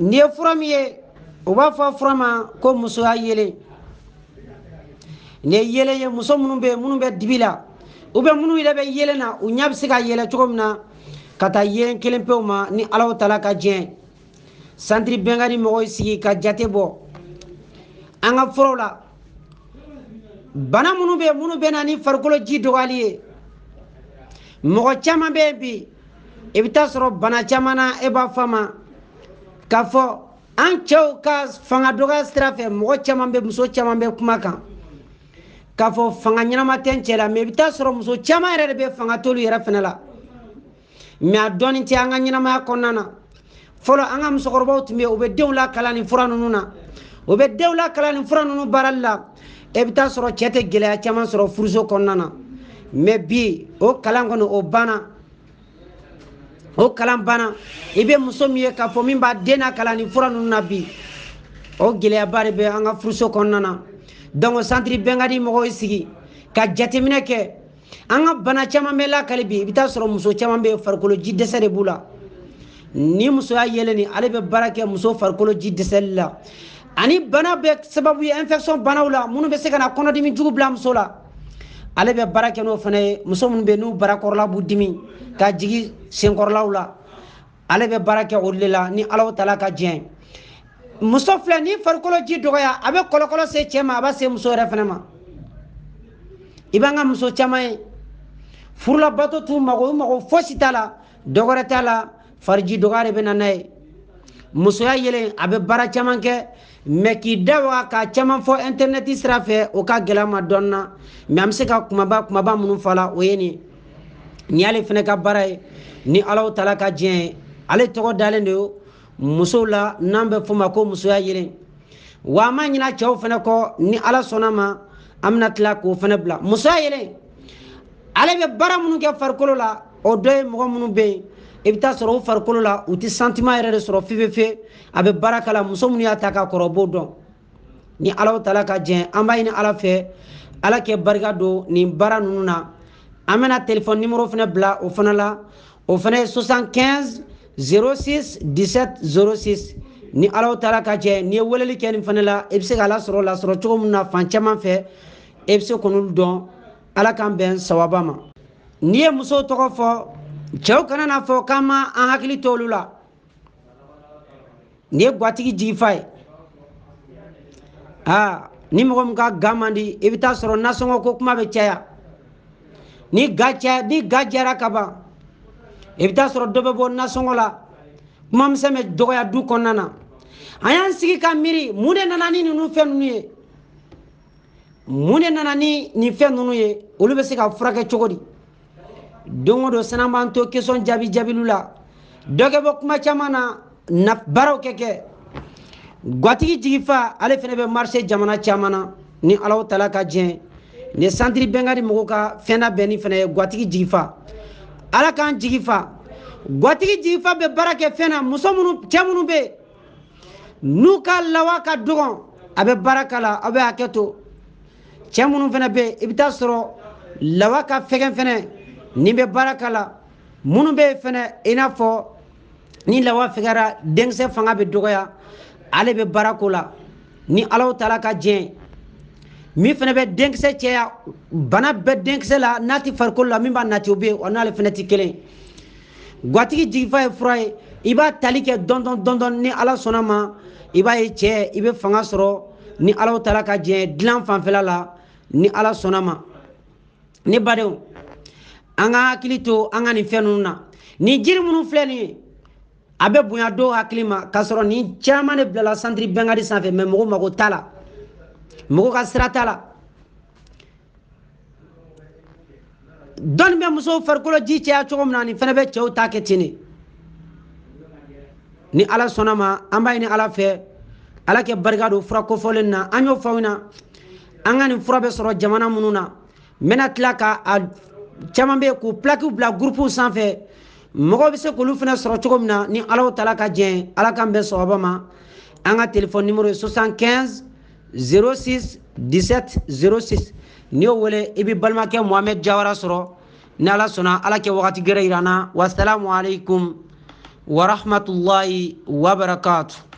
n'i ye fura min ye u b'a fɔ fura ma ko musoya yelen ni ye yelen ye muso minnu bɛ yen minnu bɛ dibi la u bɛ minnu yɛrɛ bɛ yelen na u ɲɛ bɛ se ka yɛlɛ cogo min na ka taa yelen kelen pewu ma ni alaw tala ka diɲɛ santiri bɛnkadi mɔgɔw sigi ka jate bɔ an ka furaw la bana minnu bɛ yen minnu bɛ na ni farikolo ji dɔgɔyali ye mɔgɔ caman bɛ yen bi i bɛ taa sɔrɔ bana caman na e b'a fɔ a ma k'a fɔ an cɛw ka fanga dɔgɔya sira fɛ mɔgɔ caman bɛ muso caman bɛ kuma kan k'a fɔ fanga ɲɛnama tɛ n cɛ la mɛ i bɛ taa sɔrɔ muso caman yɛrɛ de bɛ fanga t'olu yɛrɛ fɛnɛ la mɛ a dɔɔni tɛ an ka ɲɛnamaya kɔnɔna na fɔlɔ an ka musokɔrɔbaw tun bɛ u bɛ denw lakalan nin fura ninnu na u bɛ denw lakalan nin fura ninnu baarali la e i bɛ taa sɔrɔ cɛ tɛ gɛlɛya caman sɔrɔ furuso kɔnɔna na mɛ bi o kalan kɔni o banna o kalan banna i bɛ muso min ye k'a fɔ min b'a den na kalan nin fura ninnu na bi o gɛlɛyaba de bɛ an ka furuso kɔnɔna na donc santiri bɛnkadi mɔgɔw sigi ka jateminɛ kɛ an ka bana caman bɛ lakali bi i bɛ taa sɔrɔ muso caman bɛ farikolo ji dɛsɛ de b'u la ni musoya yɛlɛni ale bɛ baara kɛ muso farikolo ji dɛsɛli la ani bana bɛ sababu ye infection banaw la minnu bɛ se ka na kɔnɔdimi jugu bila muso la ale bɛ baara kɛ n'o fana ye muso minnu bɛ n'u barakɔrɔla b'u dimi ka jigi senkɔrɔlaw la ale bɛ baara kɛ olu de la ni alaw tala ka diɲɛ muso filɛ ni farikolo ji dɔgɔya a bɛ kɔlɔkɔlɔ se cɛ ma a b'a se muso yɛrɛ fana ma i b'an ka muso caman ye furulabato t'u mago u mago fosi t'a la dɔwɛrɛ t'a la fariji dɔgɔya de bɛ na n'a ye musoya yelen a bɛ baara caman kɛ mɛ k'i da waga ka caman fɔ ɛntɛrnɛti sira fɛ o ka gɛlɛ ma dɔɔni na mɛ an bɛ se ka kumaba kumaba minnu fala o ye ni ni ale fɛnɛ ka baara ye ni alaw tala ka diɲɛ ye ale tɔgɔ dalen de musow la n'an bɛ fɔ ko musoya yelen wa an ma ɲina cɛw fɛnɛ kɔ ni ala sɔnna ma an bɛna tila k'o fɛnɛ bila musoya yelen ale bɛ baara minnu kɛ farikolo la o dɔ ye mɔgɔ minnu bɛ yen i bɛ taa sɔrɔ u farikolo la u tɛ santima yɛrɛ de sɔrɔ fefefe a bɛ baara kala muso minnu y'a ta k'a kɔrɔ b'o dɔn ni ala taala ka jɛn an b'a ɲini ala fɛ ala kɛ barika don nin baara ninnu na an bɛna telefɔni nimoro fana bila o fana la o fana ye 75 06 17 06 ni ala taala ka jɛn n'i ye weleli kɛ nin fana la i bɛ se k'a lasɔrɔ lasɔrɔ cogo min na fan caman fɛ i bɛ se k'olu dɔn ala k'an bɛn sawaba ma n'i ye muso tɔgɔ fɔ cɛw kana n'a fɔ k'an ma an hakili to olu la ni ye gwatigi jigifa ye aa ni mɔgɔ min ka ga man di i bɛ taa sɔrɔ nasɔngɔ ko kuma bɛ caya ni ga caya ni ga jara ka ban i bɛ taa sɔrɔ dɔ bɛ bɔ nasɔngɔ la kuma misɛn bɛ dɔgɔya du kɔnɔna na an y'an sigi ka miiri mun de nana ni ninnu fɛn ninnu ye mun de nana ni nin fɛn ninnu ye olu bɛ se ka furakɛ cogo di don o don sinan b'an to kesɔn jaabi jaabiliw la dɔ kɛ bɔ kuma caman na na baaraw kɛ kɛ gwatigi jigifa ale fɛnɛ bɛ marise jamana caman na ni alaw tala ka diɲɛ ni santiri bɛnkadi mɔgɔw ka fɛn labɛnni fɛnɛ ye gwatigi jigifa ala k'an jigifa gwatigi jigifa bɛ baara kɛ fɛn na muso minnu cɛ minnu bɛ n'u ka lawa ka dɔgɔn a bɛ baara k'a la aw bɛ hakɛ to cɛ minnu fɛnɛ bɛ i bɛ taa sɔrɔ lawa ka fɛgɛn fɛnɛ ni bɛ baara la minnu bɛ yen fɛnɛ i n'a fɔ ni lawa fɛgɛra denkisɛ fanga bɛ dɔgɔya ale bɛ baara ko la ni alaw taala ka diɲɛ min fɛnɛ bɛ denkisɛ cɛya bana bɛ denkisɛ la n'a tɛ farikolo la min b'a nati o bɛ yen o n'ale fɛnɛ tɛ kelen gwatigi jigifa ye fura ye i b'a tali kɛ dɔndɔn dɔndɔn ni ala sɔnna ma i b'a ye cɛ i bɛ fanga sɔrɔ ni alaw taala ka diɲɛ dilan fanfɛla la ni ala sɔnna ma ne badenw an ka hakili to an ka nin fɛn ninnu na nin jiri minnu filɛ nin ye a bɛ bonya dɔw hakili ma k'a sɔrɔ nin caman de bilala santiri bɛnkadi sanfɛ mɛ mɔgɔ mago t'a la mɔgɔ ka sira t'a la dɔnni bɛ musow farikolo ji caya cogo min na nin fana bɛ cɛw ta kɛ ten de ni ala sɔnna ma an b'a ɲini ala fɛ ala kɛ barika don fura kofɔlen na an y'o fɔ aw ɲɛna an ka nin fura bɛ sɔrɔ jamana minnu na n bɛna tila ka a caman bɛ k'u plakiw bila gurupuw sanfɛ mɔgɔw bɛ se k'olu fana sɔrɔ cogo min na ni alaw tala ka jɛn ala kan bɛn sɔgɔba ma an ka telefɔni nimoro ye 75 06 17 06 n'i y'o wele i bɛ balimakɛ mohamɛd jawara sɔrɔ ni ala sɔnna ala kɛ wagati gɛrɛ yir'an na wasalamu aleykum warahmatulahi wabarakatu.